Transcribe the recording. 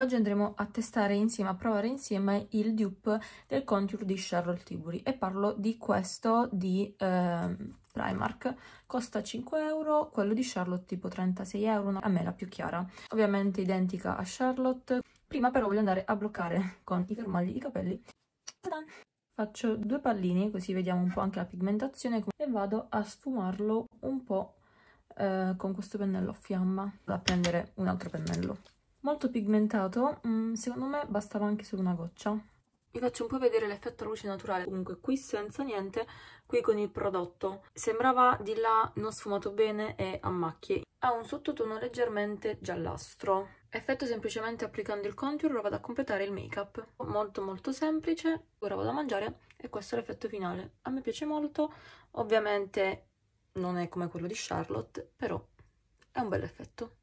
Oggi andremo a testare insieme, a provare insieme il dupe del contour di Charlotte Tilbury e parlo di questo di eh, Primark, costa 5 euro, quello di Charlotte tipo 36 euro, a me la più chiara, ovviamente identica a Charlotte, prima però voglio andare a bloccare con i fermagli i capelli, faccio due pallini così vediamo un po' anche la pigmentazione e vado a sfumarlo un po' eh, con questo pennello a fiamma, vado a prendere un altro pennello molto pigmentato, mm, secondo me bastava anche solo una goccia. Vi faccio un po' vedere l'effetto a luce naturale, comunque qui senza niente, qui con il prodotto. Sembrava di là non sfumato bene e a macchie. Ha un sottotono leggermente giallastro. Effetto semplicemente applicando il contour vado a completare il make up. Molto molto semplice, ora vado a mangiare e questo è l'effetto finale. A me piace molto, ovviamente non è come quello di Charlotte, però è un bel effetto.